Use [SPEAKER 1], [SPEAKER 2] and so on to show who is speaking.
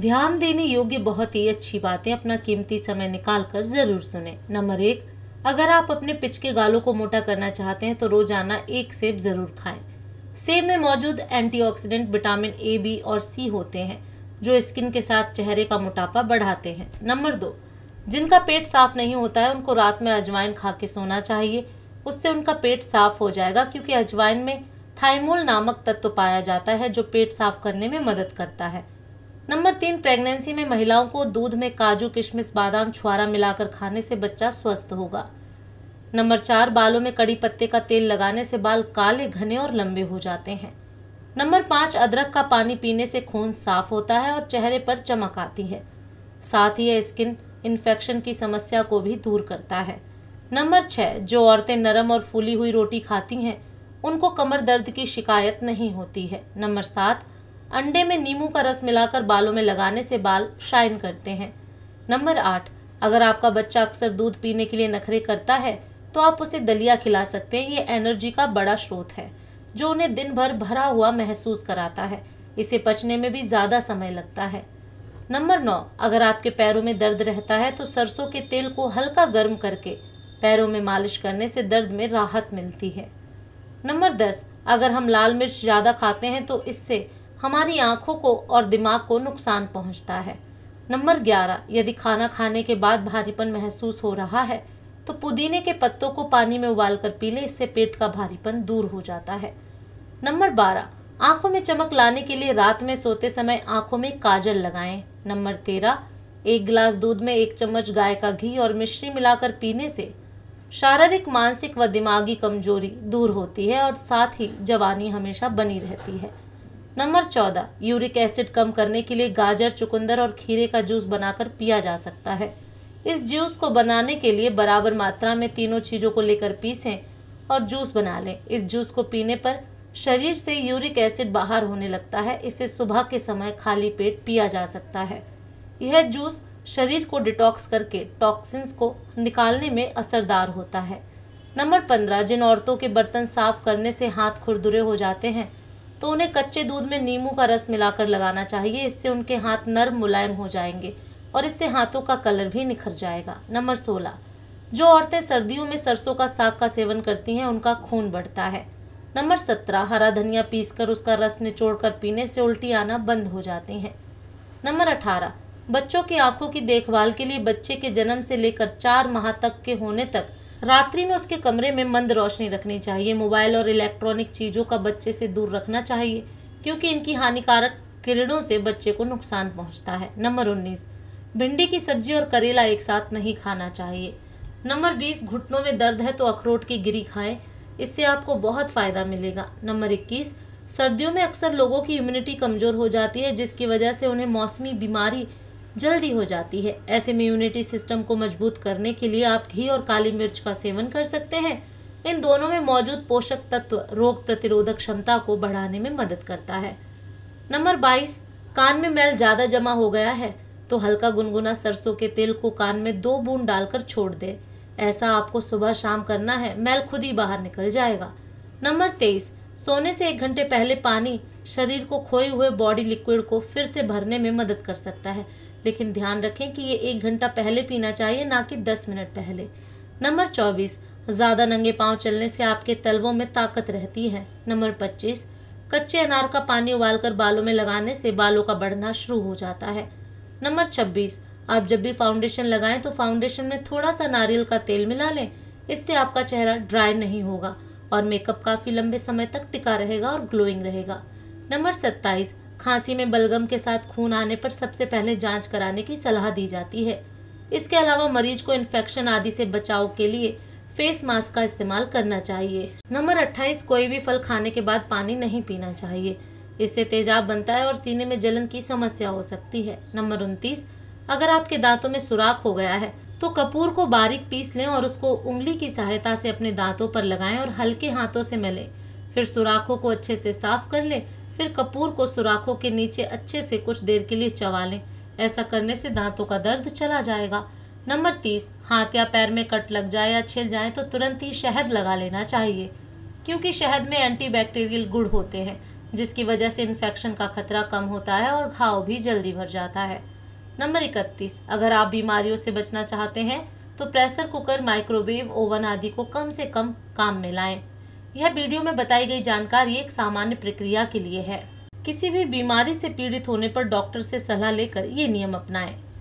[SPEAKER 1] ध्यान देने योग्य बहुत ही अच्छी बातें अपना कीमती समय निकाल कर ज़रूर सुने नंबर एक अगर आप अपने पिच के गालों को मोटा करना चाहते हैं तो रोजाना एक सेब ज़रूर खाएं सेब में मौजूद एंटीऑक्सीडेंट विटामिन ए बी और सी होते हैं जो स्किन के साथ चेहरे का मोटापा बढ़ाते हैं नंबर दो जिनका पेट साफ नहीं होता है उनको रात में अजवाइन खा के सोना चाहिए उससे उनका पेट साफ हो जाएगा क्योंकि अजवाइन में थाइमोल नामक तत्व पाया जाता है जो पेट साफ करने में मदद करता है नंबर तीन प्रेगनेंसी में महिलाओं को दूध में काजू किशमिश बादाम छुआरा मिलाकर खाने से बच्चा स्वस्थ होगा नंबर चार बालों में कड़ी पत्ते का तेल लगाने से बाल काले घने और लंबे हो जाते हैं नंबर पाँच अदरक का पानी पीने से खून साफ होता है और चेहरे पर चमक आती है साथ ही यह स्किन इन्फेक्शन की समस्या को भी दूर करता है नंबर छः जो औरतें नरम और फूली हुई रोटी खाती हैं उनको कमर दर्द की शिकायत नहीं होती है नंबर सात अंडे में नींबू का रस मिलाकर बालों में लगाने से बाल शाइन करते हैं नंबर आठ अगर आपका बच्चा अक्सर दूध पीने के लिए नखरे करता है तो आप उसे दलिया खिला सकते हैं ये एनर्जी का बड़ा स्रोत है जो उन्हें दिन भर भरा हुआ महसूस कराता है इसे पचने में भी ज़्यादा समय लगता है नंबर नौ अगर आपके पैरों में दर्द रहता है तो सरसों के तेल को हल्का गर्म करके पैरों में मालिश करने से दर्द में राहत मिलती है नंबर दस अगर हम लाल मिर्च ज़्यादा खाते हैं तो इससे हमारी आँखों को और दिमाग को नुकसान पहुँचता है नंबर ग्यारह यदि खाना खाने के बाद भारीपन महसूस हो रहा है तो पुदीने के पत्तों को पानी में उबाल कर पी लें इससे पेट का भारीपन दूर हो जाता है नंबर बारह आंखों में चमक लाने के लिए रात में सोते समय आंखों में काजल लगाएं नंबर तेरह एक गिलास दूध में एक चम्मच गाय का घी और मिश्री मिलाकर पीने से शारीरिक मानसिक व दिमागी कमजोरी दूर होती है और साथ ही जवानी हमेशा बनी रहती है नंबर चौदह यूरिक एसिड कम करने के लिए गाजर चुकंदर और खीरे का जूस बनाकर पिया जा सकता है इस जूस को बनाने के लिए बराबर मात्रा में तीनों चीज़ों को लेकर पीसें और जूस बना लें इस जूस को पीने पर शरीर से यूरिक एसिड बाहर होने लगता है इसे सुबह के समय खाली पेट पिया जा सकता है यह जूस शरीर को डिटॉक्स करके टॉक्सिन्स को निकालने में असरदार होता है नंबर पंद्रह जिन औरतों के बर्तन साफ करने से हाथ खुरदुरे हो जाते हैं तो उन्हें कच्चे दूध में नींबू का रस मिलाकर लगाना चाहिए इससे उनके हाथ नर्म मुलायम हो जाएंगे और इससे हाथों का कलर भी निखर जाएगा नंबर सोलह जो औरतें सर्दियों में सरसों का साग का सेवन करती हैं उनका खून बढ़ता है नंबर सत्रह हरा धनिया पीसकर उसका रस निचोड़ कर पीने से उल्टी आना बंद हो जाती हैं नंबर अठारह बच्चों की आंखों की देखभाल के लिए बच्चे के जन्म से लेकर चार माह तक के होने तक रात्रि में उसके कमरे में मंद रोशनी रखनी चाहिए मोबाइल और इलेक्ट्रॉनिक चीज़ों का बच्चे से दूर रखना चाहिए क्योंकि इनकी हानिकारक किरणों से बच्चे को नुकसान पहुंचता है नंबर उन्नीस भिंडी की सब्जी और करेला एक साथ नहीं खाना चाहिए नंबर बीस घुटनों में दर्द है तो अखरोट की गिरी खाएं इससे आपको बहुत फ़ायदा मिलेगा नंबर इक्कीस सर्दियों में अक्सर लोगों की इम्यूनिटी कमज़ोर हो जाती है जिसकी वजह से उन्हें मौसमी बीमारी जल्दी हो जाती है ऐसे में इम्यूनिटी सिस्टम को मजबूत करने के लिए आप घी और काली मिर्च का सेवन कर सकते हैं इन दोनों में मौजूद पोषक तत्व रोग प्रतिरोधक क्षमता को बढ़ाने में मदद करता है नंबर बाईस कान में मैल ज़्यादा जमा हो गया है तो हल्का गुनगुना सरसों के तेल को कान में दो बूंद डालकर छोड़ दे ऐसा आपको सुबह शाम करना है मैल खुद ही बाहर निकल जाएगा नंबर तेईस सोने से एक घंटे पहले पानी शरीर को खोए हुए बॉडी लिक्विड को फिर से भरने में मदद कर सकता है लेकिन ध्यान रखें कि ये एक घंटा पहले पीना चाहिए ना कि दस मिनट पहले नंबर चौबीस ज़्यादा नंगे पाँव चलने से आपके तलवों में ताकत रहती है नंबर पच्चीस कच्चे अनार का पानी उबालकर बालों में लगाने से बालों का बढ़ना शुरू हो जाता है नंबर छब्बीस आप जब भी फाउंडेशन लगाएं तो फाउंडेशन में थोड़ा सा नारियल का तेल मिला लें इससे आपका चेहरा ड्राई नहीं होगा और मेकअप काफ़ी लंबे समय तक टिका रहेगा और ग्लोइंग रहेगा नंबर सत्ताईस खांसी में बलगम के साथ खून आने पर सबसे पहले जांच कराने की सलाह दी जाती है इसके अलावा मरीज को इन्फेक्शन आदि से बचाव के लिए फेस मास्क का इस्तेमाल करना चाहिए नंबर अट्ठाईस कोई भी फल खाने के बाद पानी नहीं पीना चाहिए इससे तेजाब बनता है और सीने में जलन की समस्या हो सकती है नंबर उनतीस अगर आपके दांतों में सुराख हो गया है तो कपूर को बारीक पीस लें और उसको उंगली की सहायता से अपने दांतों पर लगाएं और हल्के हाथों से मलें फिर सुराखों को अच्छे से साफ कर लें फिर कपूर को सुराखों के नीचे अच्छे से कुछ देर के लिए चबा लें ऐसा करने से दांतों का दर्द चला जाएगा नंबर तीस हाथ या पैर में कट लग जाए या छिल जाए तो तुरंत ही शहद लगा लेना चाहिए क्योंकि शहद में एंटीबैक्टीरियल गुड़ होते हैं जिसकी वजह से इन्फेक्शन का खतरा कम होता है और घाव भी जल्दी भर जाता है नंबर इकतीस अगर आप बीमारियों से बचना चाहते हैं तो प्रेशर कुकर माइक्रोवेव ओवन आदि को कम से कम काम में लाएं यह वीडियो में बताई गई जानकारी एक सामान्य प्रक्रिया के लिए है किसी भी बीमारी से पीड़ित होने पर डॉक्टर से सलाह लेकर ये नियम अपनाएं